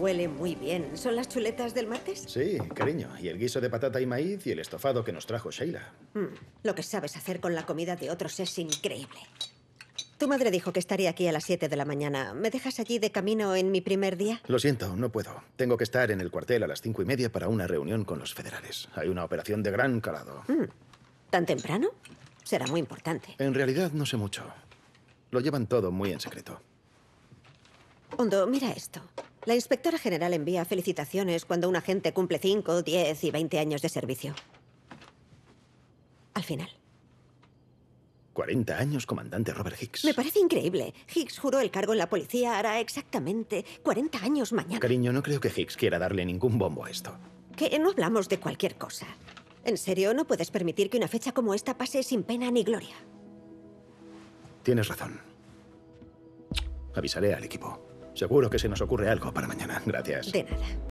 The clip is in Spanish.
huele muy bien. ¿Son las chuletas del martes? Sí, cariño. Y el guiso de patata y maíz y el estofado que nos trajo Sheila. Hmm, lo que sabes hacer con la comida de otros es increíble. Tu madre dijo que estaría aquí a las 7 de la mañana. ¿Me dejas allí de camino en mi primer día? Lo siento, no puedo. Tengo que estar en el cuartel a las cinco y media para una reunión con los federales. Hay una operación de gran calado. Hmm, ¿Tan temprano? Será muy importante. En realidad no sé mucho. Lo llevan todo muy en secreto. Hondo, mira esto. La inspectora general envía felicitaciones cuando un agente cumple 5, 10 y 20 años de servicio. Al final. 40 años, comandante Robert Hicks. Me parece increíble. Hicks juró el cargo en la policía hará exactamente 40 años mañana. Cariño, no creo que Hicks quiera darle ningún bombo a esto. Que no hablamos de cualquier cosa. En serio, no puedes permitir que una fecha como esta pase sin pena ni gloria. Tienes razón. Avisaré al equipo. Seguro que se nos ocurre algo para mañana. Gracias. De nada.